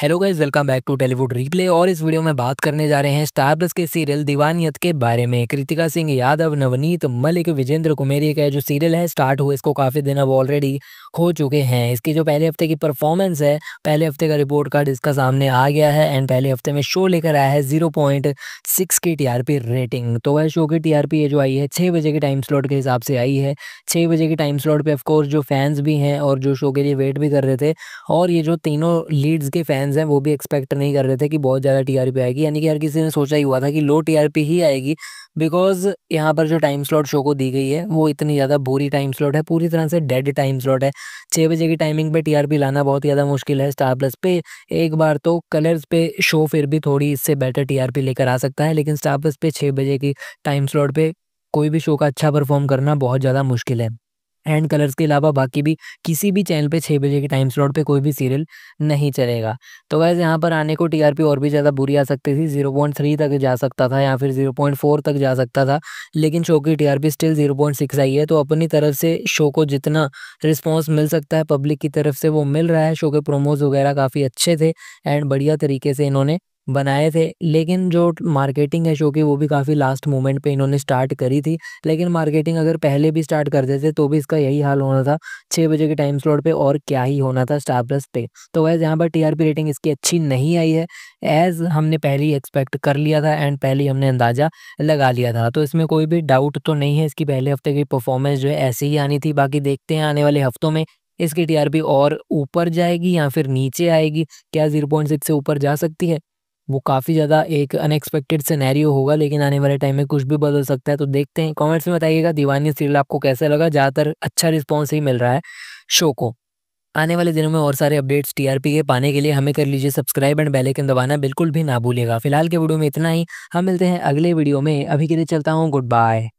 hello guys welcome back to Tellywood replay और इस video में बात करने जा रहे हैं स्टार प्लस के सीरियल दीवानियत के बारे में कृतिका सिंह यादव नवनीत मलिक विजेंद्र कुमेरी का जो सीरियल है स्टार्ट हुआ इसको काफ़ी दिन अब ऑलरेडी हो चुके हैं इसकी जो पहले हफ्ते की परफॉर्मेंस है पहले हफ्ते का रिपोर्ट कार्ड इसका सामने आ गया है एंड पहले हफ्ते में शो लेकर आया है जीरो पॉइंट सिक्स की टी रेटिंग तो वह शो की टी ये जो आई है छः बजे के टाइम स्लॉट के हिसाब से आई है छः बजे के टाइम स्लॉट पर ऑफकोर्स जो फैंस भी हैं और जो शो के लिए वेट भी कर रहे थे और ये जो तीनों लीड्स के फैंस फैंस हैं वो भी एक्सपेक्ट नहीं कर रहे थे कि बहुत ज़्यादा टीआरपी आएगी यानी कि हर किसी ने सोचा ही हुआ था कि लो टीआरपी ही आएगी बिकॉज यहाँ पर जो टाइम स्लॉट शो को दी गई है वो इतनी ज़्यादा बुरी टाइम स्लॉट है पूरी तरह से डेड टाइम स्लॉट है छः बजे की टाइमिंग पर टी लाना बहुत ज़्यादा मुश्किल है स्टार प्लस पे एक बार तो कलर्स पे शो फिर भी थोड़ी इससे बेटर टी लेकर आ सकता है लेकिन स्टार प्लस पे छः बजे की टाइम स्लॉट पर कोई भी शो का अच्छा परफॉर्म करना बहुत ज़्यादा मुश्किल है एंड कलर्स के अलावा बाकी भी किसी भी चैनल पे छः बजे के टाइम स्लॉट पे कोई भी सीरियल नहीं चलेगा तो वैसे यहाँ पर आने को टीआरपी और भी ज़्यादा बुरी आ सकती थी 0.3 तक जा सकता था या फिर 0.4 तक जा सकता था लेकिन शो की टीआरपी स्टिल 0.6 आई है तो अपनी तरफ से शो को जितना रिस्पॉन्स मिल सकता है पब्लिक की तरफ से वो मिल रहा है शो के प्रोमोज वगैरह काफ़ी अच्छे थे एंड बढ़िया तरीके से इन्होंने बनाए थे लेकिन जो मार्केटिंग है शो की वो भी काफ़ी लास्ट मोमेंट पे इन्होंने स्टार्ट करी थी लेकिन मार्केटिंग अगर पहले भी स्टार्ट कर देते तो भी इसका यही हाल होना था छः बजे के टाइम स्लॉट पे और क्या ही होना था स्टार प्लस पे तो वैसे यहाँ पर टीआरपी रेटिंग इसकी अच्छी नहीं आई है एज़ हमने पहले ही एक्सपेक्ट कर लिया था एंड पहले हमने अंदाज़ा लगा लिया था तो इसमें कोई भी डाउट तो नहीं है इसकी पहले हफ्ते की परफॉर्मेंस जो है ऐसे ही आनी थी बाकी देखते हैं आने वाले हफ्तों में इसकी टीआरपी और ऊपर जाएगी या फिर नीचे आएगी क्या जीरो से ऊपर जा सकती है वो काफ़ी ज़्यादा एक अनएक्सपेक्टेड सिनेरियो होगा लेकिन आने वाले टाइम में कुछ भी बदल सकता है तो देखते हैं कमेंट्स में बताइएगा दीवानी सीरियल आपको कैसा लगा ज़्यादातर अच्छा रिस्पॉन्स ही मिल रहा है शो को आने वाले दिनों में और सारे अपडेट्स टीआरपी के पाने के लिए हमें कर लीजिए सब्सक्राइब एंड बेल आइकन दबाना बिल्कुल भी ना भूलिएगा फिलहाल के वीडियो में इतना ही हम मिलते हैं अगले वीडियो में अभी के लिए चलता हूँ गुड बाय